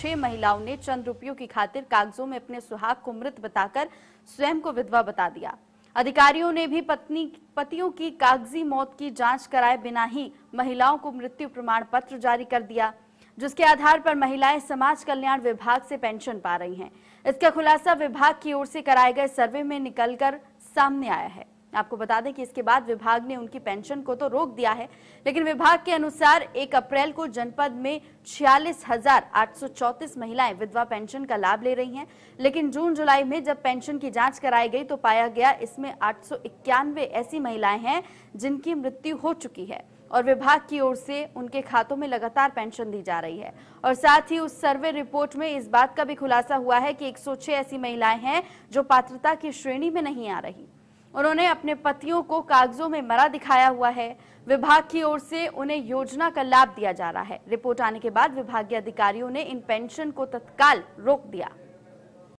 छह महिलाओं ने चंद रुपयों की खातिर कागजों में अपने सुहाग को मृत बताकर स्वयं को विधवा बता दिया अधिकारियों ने भी पत्नी पतियों की कागजी मौत की जांच कराए बिना ही महिलाओं को मृत्यु प्रमाण पत्र जारी कर दिया जिसके आधार पर महिलाएं समाज कल्याण विभाग से पेंशन पा रही हैं। इसका खुलासा विभाग की ओर से कराए गए सर्वे में निकलकर सामने आया है आपको बता दें कि इसके बाद विभाग ने उनकी पेंशन को तो रोक दिया है लेकिन विभाग के अनुसार 1 अप्रैल को जनपद में छियालीस महिलाएं विधवा पेंशन का लाभ ले रही हैं लेकिन जून जुलाई में जब पेंशन की जांच कराई गई तो पाया गया इसमें आठ ऐसी महिलाएं हैं जिनकी मृत्यु हो चुकी है और विभाग की ओर से उनके खातों में लगातार पेंशन दी जा रही है और साथ ही उस सर्वे रिपोर्ट में इस बात का भी खुलासा हुआ है कि 106 ऐसी महिलाएं हैं जो पात्रता की श्रेणी में नहीं आ रही उन्होंने अपने पतियों को कागजों में मरा दिखाया हुआ है विभाग की ओर से उन्हें योजना का लाभ दिया जा रहा है रिपोर्ट आने के बाद विभागीय अधिकारियों ने इन पेंशन को तत्काल रोक दिया